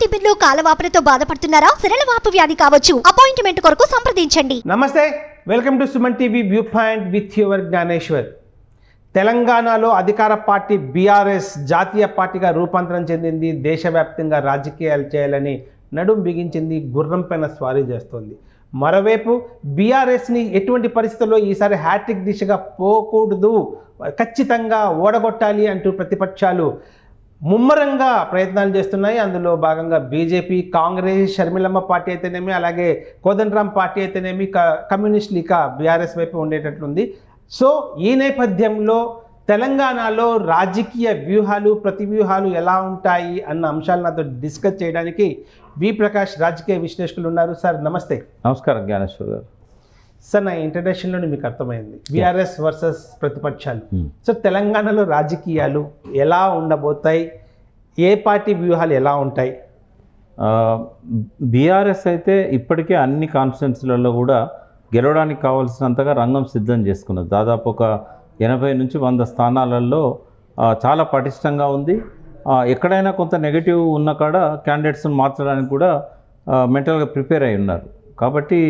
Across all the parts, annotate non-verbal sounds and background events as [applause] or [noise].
టిఫిన్లు కాలవాపులతో బాధపడుతున్నారా సిరలవాపు వ్యాధి కావచ్చు అపాయింట్మెంట్ కొరకు సంప్రదించండి నమస్తే welcome to Suman TV view point with your Gnaneshwar తెలంగాణలో అధికార పార్టీ బీఆర్ఎస్ జాతీయ పార్టీగా రూపాంతరం చెందింది దేశవ్యాప్తంగా రాజకీయాలు చేయాలని నడుం బిగించింది గుర్రం పైన స్వారీ చేస్తోంది మరోవైపు బీఆర్ఎస్ని ఎటువంటి పరిస్థితుల్లో ఈసారి హ్యాట్రిక్ దిశగా పోకూడదు ఖచ్చితంగా ఓడగొట్టాలి అంటూ ప్రతిపక్షాలు ముమ్మరంగా ప్రయత్నాలు చేస్తున్నాయి అందులో భాగంగా బీజేపీ కాంగ్రెస్ షర్మిలమ్మ పార్టీ అయితేనేమి అలాగే కోదండరామ్ పార్టీ అయితేనేమి కమ్యూనిస్టులు ఇక బీఆర్ఎస్ వైపు ఉండేటట్లుంది సో ఈ నేపథ్యంలో తెలంగాణలో రాజకీయ వ్యూహాలు ప్రతి వ్యూహాలు ఎలా ఉంటాయి అన్న అంశాలు నాతో డిస్కస్ చేయడానికి వి ప్రకాష్ రాజకీయ విశ్లేషకులు ఉన్నారు సార్ నమస్తే నమస్కారం జ్ఞానేశ్వర్ గారు సార్ నా ఇంటర్నేషనల్లోనే మీకు అర్థమైంది బీఆర్ఎస్ వర్సెస్ ప్రతిపక్షాలు hmm. సో తెలంగాణలో రాజకీయాలు ఎలా ఉండబోతాయి ఏ పార్టీ వ్యూహాలు ఎలా ఉంటాయి బీఆర్ఎస్ అయితే ఇప్పటికే అన్ని కాన్ఫిడెన్స్లలో కూడా గెలవడానికి కావాల్సినంతగా రంగం సిద్ధం చేసుకున్నది దాదాపు ఒక ఎనభై నుంచి వంద స్థానాలలో చాలా పటిష్టంగా ఉంది ఎక్కడైనా కొంత నెగిటివ్ ఉన్న కాడ క్యాండిడేట్స్ని మార్చడానికి కూడా మెంటల్గా ప్రిపేర్ అయి ఉన్నారు కాబట్టి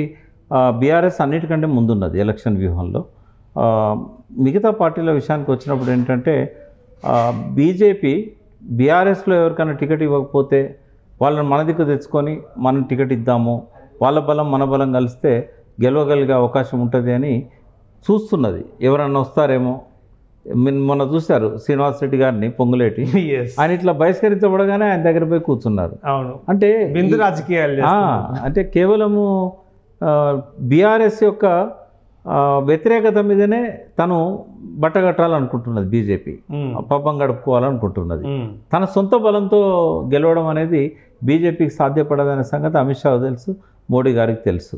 బీఆర్ఎస్ అన్నిటికంటే ముందున్నది ఎలక్షన్ వ్యూహంలో మిగతా పార్టీల విషయానికి వచ్చినప్పుడు ఏంటంటే బీజేపీ బీఆర్ఎస్లో ఎవరికైనా టికెట్ ఇవ్వకపోతే వాళ్ళని మన దిక్కు తెచ్చుకొని మనం టికెట్ ఇద్దాము వాళ్ళ బలం మన బలం కలిస్తే గెలవగలిగే అవకాశం ఉంటుంది అని చూస్తున్నది ఎవరన్నా వస్తారేమో మొన్న చూశారు శ్రీనివాస్ రెడ్డి గారిని పొంగులేటి ఆయన ఇట్లా బహిష్కరించబడగానే ఆయన దగ్గర పోయి కూర్చున్నారు అవును అంటే బిందు రాజకీయాలు అంటే కేవలము బీఆర్ఎస్ యొక్క వ్యతిరేకత మీదనే తను బట్టగట్టాలనుకుంటున్నది బీజేపీ పబ్బం గడుపుకోవాలనుకుంటున్నది తన సొంత బలంతో గెలవడం అనేది బీజేపీకి సాధ్యపడదనే సంగతి అమిత్ షా తెలుసు మోడీ గారికి తెలుసు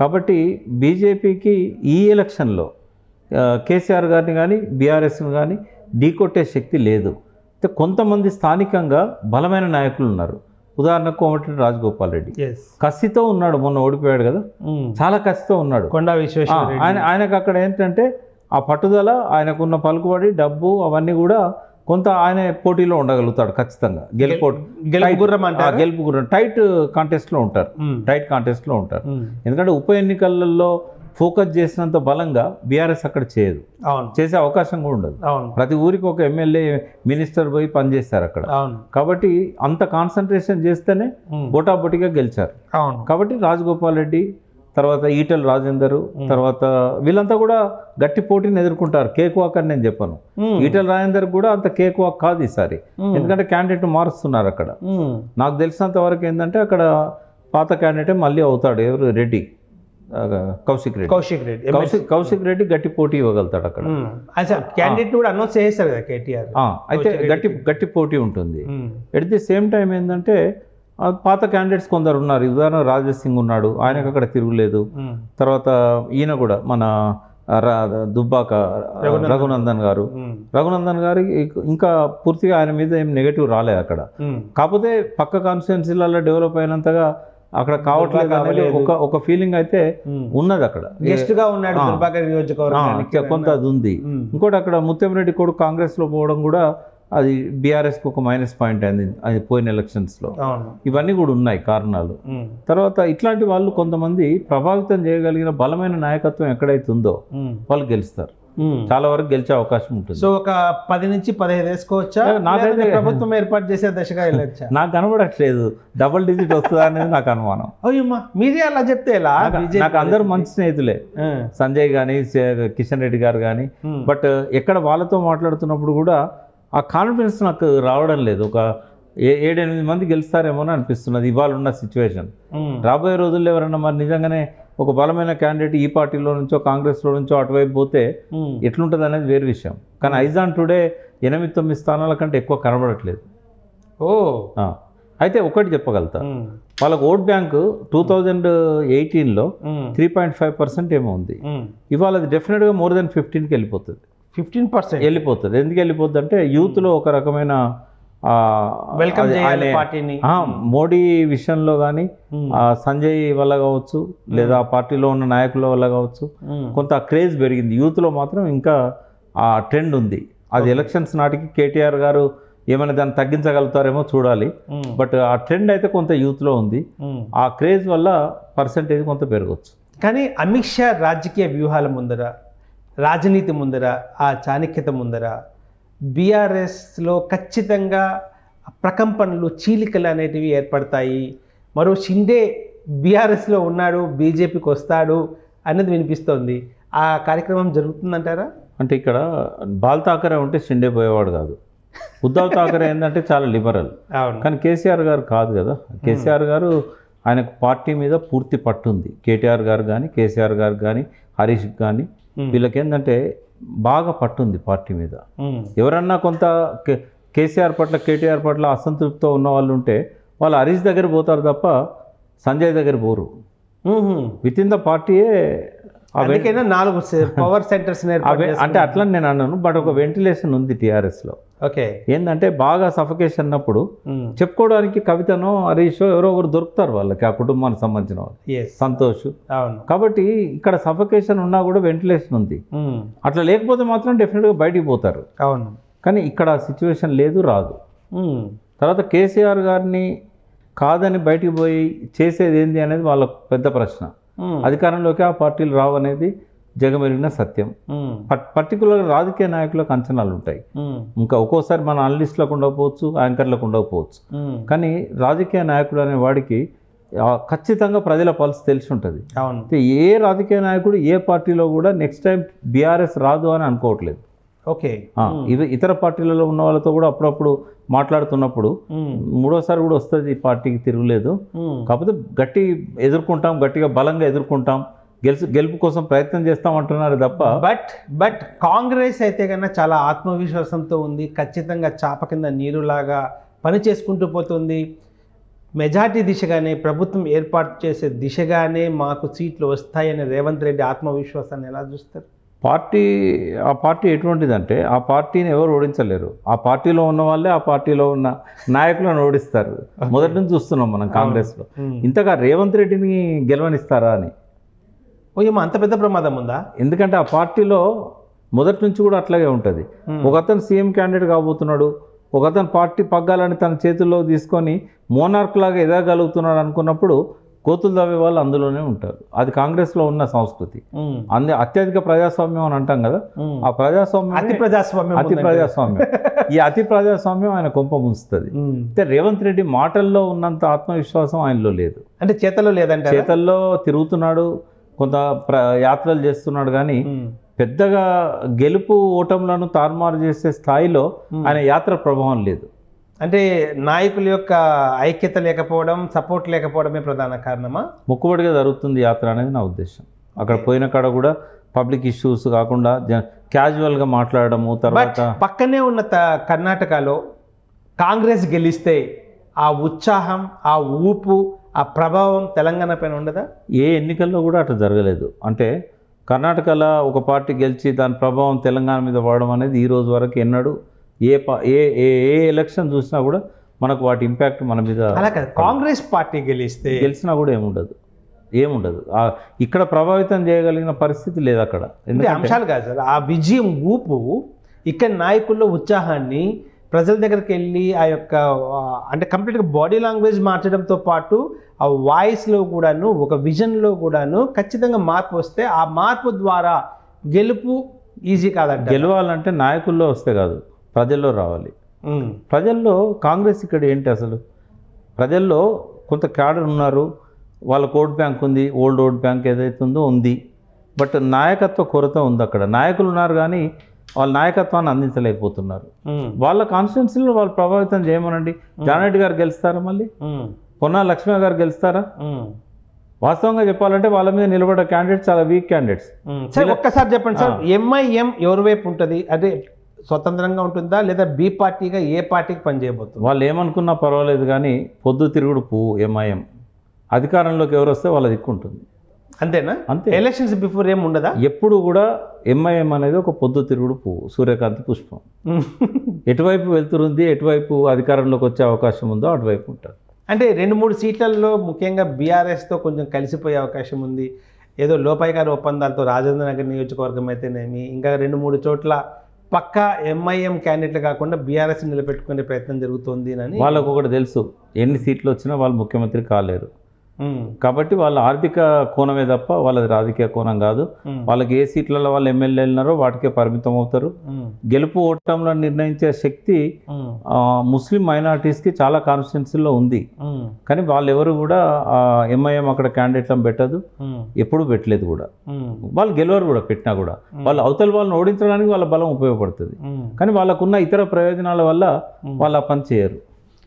కాబట్టి బీజేపీకి ఈ ఎలక్షన్లో కేసీఆర్ గారిని కానీ బీఆర్ఎస్ని కానీ ఢీకొట్టే శక్తి లేదు కొంతమంది స్థానికంగా బలమైన నాయకులు ఉన్నారు ఉదాహరణకు కోమటిరెడ్డి రాజగోపాల్ రెడ్డి కసితో ఉన్నాడు మొన్న ఓడిపోయాడు కదా చాలా కసితో ఉన్నాడు కొండా విశ్వేశ్వర ఆయన ఆయనకు అక్కడ ఏంటంటే ఆ పట్టుదల ఆయనకున్న పలుకుబడి డబ్బు అవన్నీ కూడా కొంత ఆయన పోటీలో ఉండగలుగుతాడు ఖచ్చితంగా గెలుపోటు గెలుపు గుర్రం గెలుపుగుర్రం టైట్ కాంటెస్ట్లో ఉంటారు టైట్ కాంటెస్ట్లో ఉంటారు ఎందుకంటే ఉప ఎన్నికలలో ఫోకస్ చేసినంత బలంగా బీఆర్ఎస్ అక్కడ చేయదు అవును చేసే అవకాశం కూడా ఉండదు అవును ప్రతి ఊరికి ఒక ఎమ్మెల్యే మినిస్టర్ పోయి పనిచేస్తారు అక్కడ అవును కాబట్టి అంత కాన్సన్ట్రేషన్ చేస్తేనే బొటాబొటిగా గెలిచారు అవును కాబట్టి రాజగోపాల్ రెడ్డి తర్వాత ఈటల్ రాజేందర్ తర్వాత వీళ్ళంతా కూడా గట్టి పోటీని ఎదుర్కొంటారు కేక్ వాక్ అని నేను చెప్పాను ఈటల్ రాజేందర్ కూడా అంత కేక్ వాక్ కాదు ఈసారి ఎందుకంటే క్యాండిడేట్ మారుస్తున్నారు అక్కడ నాకు తెలిసినంత వరకు ఏంటంటే అక్కడ పాత క్యాండిడేట్ మళ్ళీ అవుతాడు ఎవరు రెడ్డి కౌశిక్ రెడ్డి కౌశిక్ రెడ్డి కౌశిక్ కౌశిక్ రెడ్డి గట్టి పోటీ ఇవ్వగలుగుతాడు అక్కడ క్యాండిడేట్ కూడా అనౌన్స్ చేస్తారు కదా కేటీఆర్ అయితే గట్టి గట్టి పోటీ ఉంటుంది ఎట్ ది సేమ్ టైం ఏంటంటే పాత క్యాండిడేట్స్ కొందరు ఉన్నారు ఉదాహరణ రాజేష్ సింగ్ ఉన్నాడు ఆయనకు అక్కడ తిరుగులేదు తర్వాత ఈయన కూడా మన దుబ్బాక రఘునందన్ గారు రఘునందన్ గారికి ఇంకా పూర్తిగా ఆయన మీద ఏం నెగటివ్ రాలేదు అక్కడ కాకపోతే పక్క కాన్స్టిట్యున్సీలలో డెవలప్ అయినంతగా అక్కడ కావట్లే కాబట్టి ఒక ఒక ఫీలింగ్ అయితే ఉన్నది అక్కడ గెస్ట్ గా ఉన్నాడు నియోజకవర్గం కొంత అది ఉంది ఇంకోటి అక్కడ ముత్యంరెడ్డి కొడుకు కాంగ్రెస్ లో పోవడం కూడా అది బీఆర్ఎస్కి ఒక మైనస్ పాయింట్ అయింది అది పోయిన ఎలక్షన్స్ లో ఇవన్నీ కూడా ఉన్నాయి కారణాలు తర్వాత ఇట్లాంటి వాళ్ళు కొంతమంది ప్రభావితం చేయగలిగిన బలమైన నాయకత్వం ఎక్కడైతే ఉందో వాళ్ళు గెలుస్తారు చాలా వరకు గెలిచే అవకాశం ఉంటుంది సో ఒక పది నుంచి పదిహేను వేసుకోవచ్చా నాకైతే ప్రభుత్వం ఏర్పాటు చేసే దశగా వెళ్ళొచ్చా [laughs] నాకు కనబడట్లేదు డబుల్ డిజిట్ వస్తుందా అనేది నాకు అనుమానం అయ్యమ్మా మీరే అలా చెప్తే ఎలా నాకు అందరు మంచి స్నేహితులే సంజయ్ గానీ కిషన్ రెడ్డి గారు కానీ బట్ ఎక్కడ వాళ్ళతో మాట్లాడుతున్నప్పుడు కూడా ఆ కాన్ఫిడెన్స్ నాకు రావడం లేదు ఒక ఏడెనిమిది మంది గెలుస్తారేమో అని అనిపిస్తున్నది ఇవాళ ఉన్న సిచ్యువేషన్ రాబోయే రోజుల్లో ఎవరన్నా మరి నిజంగానే ఒక బలమైన క్యాండిడేట్ ఈ పార్టీలో నుంచో కాంగ్రెస్లో నుంచో అటువైపు పోతే ఎట్లుంటుంది అనేది వేరే విషయం కానీ ఐజాన్ టుడే ఎనిమిది తొమ్మిది స్థానాల కంటే ఎక్కువ కనబడట్లేదు ఓ అయితే ఒకటి చెప్పగలుగుతా వాళ్ళకి ఓట్ బ్యాంక్ టూ థౌజండ్ ఎయిటీన్లో త్రీ పాయింట్ ఫైవ్ పర్సెంట్ ఏమో ఉంది ఇవాళ అది డెఫినెట్గా మోర్ దెన్ ఫిఫ్టీన్కి వెళ్ళిపోతుంది ఫిఫ్టీన్ పర్సెంట్ వెళ్ళిపోతుంది ఎందుకు వెళ్ళిపోతుంది అంటే యూత్లో ఒక రకమైన వెల్కమ్ చేయాలి పార్టీని మోడీ విషయంలో కానీ hmm. సంజయ్ వల్ల కావచ్చు hmm. లేదా పార్టీలో ఉన్న నాయకుల వల్ల కావచ్చు hmm. కొంత క్రేజ్ పెరిగింది యూత్ లో మాత్రం ఇంకా ఆ ట్రెండ్ ఉంది అది ఎలక్షన్స్ నాటికి కేటీఆర్ గారు ఏమైనా దాన్ని తగ్గించగలుగుతారేమో చూడాలి బట్ ఆ ట్రెండ్ అయితే కొంత యూత్ లో ఉంది ఆ క్రేజ్ వల్ల పర్సంటేజ్ కొంత పెరగవచ్చు కానీ అమిత్ షా రాజకీయ వ్యూహాల ముందర రాజనీతి ముందర ఆ చాణక్యత ముందర బీఆర్ఎస్లో ఖచ్చితంగా ప్రకంపనలు చీలికలు అనేటివి ఏర్పడతాయి మరో షిండే బీఆర్ఎస్లో ఉన్నాడు బీజేపీకి వస్తాడు అనేది వినిపిస్తోంది ఆ కార్యక్రమం జరుగుతుందంటారా అంటే ఇక్కడ బాల్ తాకరే ఉంటే షిండే పోయేవాడు కాదు ఉద్ధవ్ తాకరే ఏంటంటే చాలా లిబరల్ కానీ కేసీఆర్ గారు కాదు కదా కేసీఆర్ hmm. గారు ఆయనకు పార్టీ మీద పూర్తి పట్టుంది కేటీఆర్ గారు కానీ కేసీఆర్ గారు కానీ హరీష్ కానీ hmm. వీళ్ళకి ఏంటంటే బాగా పట్టుంది పార్టీ మీద ఎవరన్నా కొంత కేసీఆర్ పట్ల కేటీఆర్ పట్ల అసంతృప్తితో ఉన్న వాళ్ళు ఉంటే వాళ్ళు హరీష్ దగ్గర పోతారు తప్ప సంజయ్ దగ్గర పోరు విత్ ఇన్ ద పార్టీయే అందుకైనా నాలుగు పవర్ [laughs] సెంటర్స్ అంటే అట్లా నేను అన్నాను బట్ ఒక వెంటిలేషన్ ఉంది టిఆర్ఎస్ లో ఓకే ఏంటంటే బాగా సఫకేషన్ అన్నప్పుడు చెప్పుకోవడానికి కవితను అరీషో ఎవరో ఒకరు దొరుకుతారు వాళ్ళకి ఆ కుటుంబానికి సంబంధించిన వాళ్ళు సంతోష్ కాబట్టి ఇక్కడ సఫకేషన్ ఉన్నా కూడా వెంటిలేషన్ ఉంది అట్లా లేకపోతే మాత్రం డెఫినెట్గా బయటికి పోతారు అవును కానీ ఇక్కడ సిచ్యువేషన్ లేదు రాదు తర్వాత కేసీఆర్ గారిని కాదని బయటికి పోయి చేసేది ఏంది అనేది వాళ్ళ పెద్ద ప్రశ్న Hmm. అధికారంలోకి ఆ పార్టీలు రావనేది జగమెరిగిన సత్యం hmm. పర్టికులర్ రాజకీయ నాయకులకు అంచనాలు ఉంటాయి hmm. ఇంకా ఒక్కోసారి మన అనలిస్టులకు ఉండకపోవచ్చు యాంకర్లకు ఉండకపోవచ్చు కానీ రాజకీయ నాయకుడు అనే వాడికి ఖచ్చితంగా ప్రజల పల్స్ తెలిసి ఉంటుంది ఏ రాజకీయ నాయకుడు ఏ పార్టీలో కూడా నెక్స్ట్ టైం బీఆర్ఎస్ రాదు అని అనుకోవట్లేదు ఓకే ఇతర పార్టీలలో ఉన్న వాళ్ళతో కూడా అప్పుడప్పుడు మాట్లాడుతున్నప్పుడు మూడోసారి కూడా వస్తుంది పార్టీకి తిరగలేదు కాకపోతే గట్టి ఎదుర్కొంటాం గట్టిగా బలంగా ఎదుర్కొంటాం గెలుసు గెలుపు కోసం ప్రయత్నం చేస్తాం అంటున్నారు తప్ప బట్ బట్ కాంగ్రెస్ అయితే కన్నా చాలా ఆత్మవిశ్వాసంతో ఉంది ఖచ్చితంగా చాప కింద నీరులాగా పని చేసుకుంటూ పోతుంది మెజార్టీ దిశగానే ప్రభుత్వం ఏర్పాటు చేసే దిశగానే మాకు సీట్లు వస్తాయని రేవంత్ రెడ్డి ఆత్మవిశ్వాసాన్ని ఎలా చూస్తారు పార్టీ ఆ పార్టీ ఎటువంటిదంటే ఆ పార్టీని ఎవరు ఓడించలేరు ఆ పార్టీలో ఉన్న వాళ్ళే ఆ పార్టీలో ఉన్న నాయకులను ఓడిస్తారు మొదటి నుంచి చూస్తున్నాం మనం కాంగ్రెస్లో ఇంతగా రేవంత్ రెడ్డిని గెలవనిస్తారా అని ఓయేమో అంత పెద్ద ప్రమాదం ఉందా ఎందుకంటే ఆ పార్టీలో మొదటి నుంచి కూడా అట్లాగే ఉంటుంది ఒక అతను సీఎం క్యాండిడేట్ కాబోతున్నాడు ఒక అతను పార్టీ పగ్గాలని తన చేతుల్లో తీసుకొని మోనార్క్ లాగా ఎదగలుగుతున్నాడు అనుకున్నప్పుడు కోతులు తవ్వే వాళ్ళు అందులోనే ఉంటారు అది కాంగ్రెస్లో ఉన్న సంస్కృతి అందు అత్యధిక ప్రజాస్వామ్యం అని అంటాం కదా ఆ ప్రజాస్వామ్యం అతి ప్రజాస్వామ్యం అతి ప్రజాస్వామ్యం ఈ అతి ప్రజాస్వామ్యం ఆయన కొంప ముంచుతుంది అంటే రేవంత్ రెడ్డి మాటల్లో ఉన్నంత ఆత్మవిశ్వాసం ఆయనలో లేదు అంటే చేతల్లో లేదంటే చేతల్లో తిరుగుతున్నాడు కొంత యాత్రలు చేస్తున్నాడు కానీ పెద్దగా గెలుపు ఓటములను తారుమారు చేసే స్థాయిలో ఆయన యాత్ర ప్రభావం లేదు అంటే నాయకుల యొక్క ఐక్యత లేకపోవడం సపోర్ట్ లేకపోవడమే ప్రధాన కారణమా మొక్కుబడిగా జరుగుతుంది యాత్ర అనేది నా ఉద్దేశం అక్కడ పోయిన కాడ కూడా పబ్లిక్ ఇష్యూస్ కాకుండా క్యాజువల్గా మాట్లాడడము తర్వాత పక్కనే ఉన్న కర్ణాటకలో కాంగ్రెస్ గెలిస్తే ఆ ఉత్సాహం ఆ ఊపు ఆ ప్రభావం తెలంగాణ పైన ఉండదా ఏ ఎన్నికల్లో కూడా అట్లా జరగలేదు అంటే కర్ణాటకలో ఒక పార్టీ గెలిచి దాని ప్రభావం తెలంగాణ మీద పడడం అనేది ఈ రోజు వరకు ఎన్నడూ ఏ ఏ ఏ ఏ ఎలక్షన్ చూసినా కూడా మనకు వాటి ఇంపాక్ట్ మన మీద కాంగ్రెస్ పార్టీ గెలిస్తే గెలిచినా కూడా ఏముండదు ఏముండదు ఇక్కడ ప్రభావితం చేయగలిగిన పరిస్థితి లేదు అక్కడ అంశాలు కాదు సార్ ఆ విజయం ఊపు ఇక్కడ నాయకుల్లో ఉత్సాహాన్ని ప్రజల దగ్గరికి వెళ్ళి ఆ యొక్క అంటే కంప్లీట్గా బాడీ లాంగ్వేజ్ మార్చడంతో పాటు ఆ వాయిస్లో కూడాను ఒక విజన్లో కూడాను ఖచ్చితంగా మార్పు వస్తే ఆ మార్పు ద్వారా గెలుపు ఈజీ కాదంటే గెలవాలంటే నాయకుల్లో వస్తే కాదు ప్రజల్లో రావాలి ప్రజల్లో కాంగ్రెస్ ఇక్కడ ఏంటి అసలు ప్రజల్లో కొంత క్యాడర్ ఉన్నారు వాళ్ళ ఓట్ బ్యాంక్ ఉంది ఓల్డ్ ఓట్ బ్యాంక్ ఏదైతే ఉందో ఉంది బట్ నాయకత్వ కొరత ఉంది అక్కడ నాయకులు ఉన్నారు కానీ వాళ్ళ నాయకత్వాన్ని అందించలేకపోతున్నారు వాళ్ళ కాన్స్టిట్యున్సీలో వాళ్ళు ప్రభావితం చేయమనండి జానరెడ్డి గారు గెలుస్తారా మళ్ళీ పొన్నా లక్ష్మీ గారు గెలుస్తారా వాస్తవంగా చెప్పాలంటే వాళ్ళ మీద నిలబడే క్యాండిడేట్స్ చాలా వీక్ క్యాండిడేట్స్ ఒక్కసారి చెప్పండి సార్ ఎంఐఎం ఎవరి వైపు ఉంటుంది అదే స్వతంత్రంగా ఉంటుందా లేదా బి పార్టీగా ఏ పార్టీకి పనిచేయబోతుంది వాళ్ళు ఏమనుకున్నా పర్వాలేదు కానీ పొద్దు తిరుగుడు పువ్వు ఎంఐఎం అధికారంలోకి ఎవరు వస్తే వాళ్ళ దిక్కు ఉంటుంది అంతేనా అంతే ఎలక్షన్స్ బిఫోర్ ఏమి ఉండదా ఎప్పుడు కూడా ఎంఐఎం అనేది ఒక పొద్దు తిరుగుడు పువ్వు సూర్యకాంతి పుష్పం [laughs] ఎటువైపు వెళ్తుంది ఎటువైపు అధికారంలోకి వచ్చే అవకాశం ఉందో అటువైపు ఉంటారు అంటే రెండు మూడు సీట్లలో ముఖ్యంగా బీఆర్ఎస్తో కొంచెం కలిసిపోయే అవకాశం ఉంది ఏదో గారి ఒప్పందాలతో రాజేంద్ర నగర్ నియోజకవర్గం అయితేనేమి ఇంకా రెండు మూడు చోట్ల పక్కా ఎంఐఎం క్యాండిడేట్ కాకుండా బీఆర్ఎస్ నిలబెట్టుకునే ప్రయత్నం జరుగుతుంది అని వాళ్ళకు ఒకటి తెలుసు ఎన్ని సీట్లు వచ్చినా వాళ్ళు ముఖ్యమంత్రి కాలేరు Hmm. కాబట్టి వాళ్ళ ఆర్థిక కోణమే తప్ప వాళ్ళది రాజకీయ కోణం కాదు hmm. వాళ్ళకి ఏ సీట్లలో వాళ్ళు ఎమ్మెల్యే వెళ్ళినారో వాటికే పరిమితం అవుతారు hmm. గెలుపు ఓటంలో నిర్ణయించే శక్తి ముస్లిం మైనార్టీస్కి చాలా కాన్స్టిట్యున్సీలో ఉంది కానీ వాళ్ళు ఎవరు కూడా ఎంఐఎం అక్కడ క్యాండిడేట్లను పెట్టదు ఎప్పుడు పెట్టలేదు కూడా వాళ్ళు గెలవరు కూడా పెట్టినా కూడా వాళ్ళు అవతల వాళ్ళని ఓడించడానికి వాళ్ళ బలం ఉపయోగపడుతుంది కానీ వాళ్ళకున్న ఇతర ప్రయోజనాల వల్ల వాళ్ళు ఆ పని చేయరు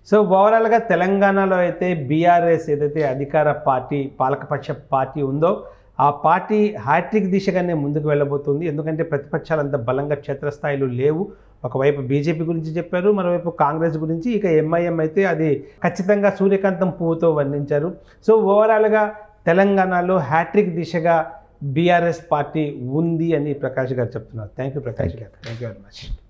సో ఓవరాల్గా తెలంగాణలో అయితే బీఆర్ఎస్ ఏదైతే అధికార పార్టీ పాలకపక్ష పార్టీ ఉందో ఆ పార్టీ హ్యాట్రిక్ దిశగానే ముందుకు వెళ్ళబోతుంది ఎందుకంటే ప్రతిపక్షాలు అంత బలంగా క్షేత్రస్థాయిలు లేవు ఒకవైపు బీజేపీ గురించి చెప్పారు మరోవైపు కాంగ్రెస్ గురించి ఇక ఎంఐఎం అయితే అది ఖచ్చితంగా సూర్యకాంతం పువ్వుతో వర్ణించారు సో ఓవరాల్గా తెలంగాణలో హ్యాట్రిక్ దిశగా బీఆర్ఎస్ పార్టీ ఉంది అని ప్రకాష్ గారు చెప్తున్నారు థ్యాంక్ యూ ప్రకాష్ గారు థ్యాంక్ యూ వెరీ మచ్